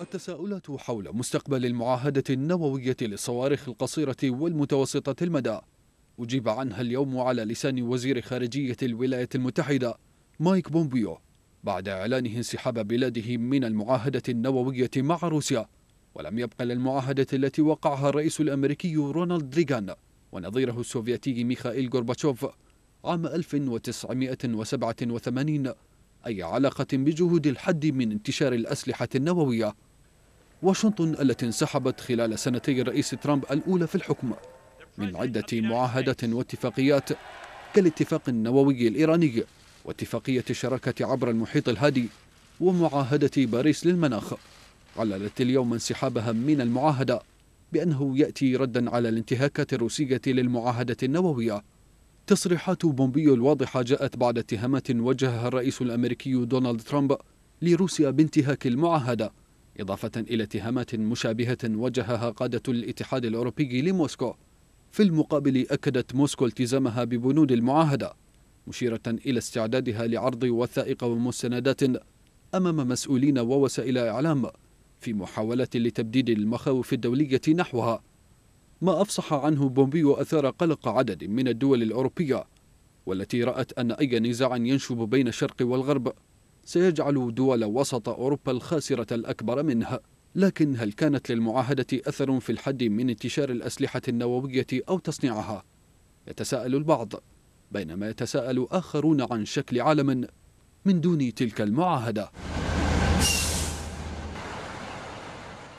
التساؤلات حول مستقبل المعاهدة النووية للصواريخ القصيرة والمتوسطة المدى أجيب عنها اليوم على لسان وزير خارجية الولايات المتحدة مايك بومبيو بعد إعلانه انسحاب بلاده من المعاهدة النووية مع روسيا ولم يبق للمعاهدة التي وقعها الرئيس الأمريكي رونالد ريغان ونظيره السوفيتي ميخائيل غورباتشوف عام 1987 أي علاقة بجهود الحد من انتشار الأسلحة النووية واشنطن التي انسحبت خلال سنتي الرئيس ترامب الأولى في الحكم من عدة معاهدات واتفاقيات كالاتفاق النووي الإيراني واتفاقية الشراكة عبر المحيط الهادي ومعاهدة باريس للمناخ عللت اليوم انسحابها من المعاهدة بأنه يأتي ردا على الانتهاكات الروسية للمعاهدة النووية تصريحات بومبيو الواضحة جاءت بعد اتهامات وجهها الرئيس الأمريكي دونالد ترامب لروسيا بانتهاك المعاهدة إضافة إلى اتهامات مشابهة وجهها قادة الاتحاد الأوروبي لموسكو في المقابل أكدت موسكو التزامها ببنود المعاهدة مشيرة إلى استعدادها لعرض وثائق ومستندات أمام مسؤولين ووسائل إعلام في محاولة لتبديد المخاوف الدولية نحوها ما أفصح عنه بومبيو أثار قلق عدد من الدول الأوروبية والتي رأت أن أي نزاع ينشب بين الشرق والغرب سيجعل دول وسط أوروبا الخاسرة الأكبر منها لكن هل كانت للمعاهدة أثر في الحد من انتشار الأسلحة النووية أو تصنيعها؟ يتساءل البعض بينما يتساءل آخرون عن شكل عالم من دون تلك المعاهدة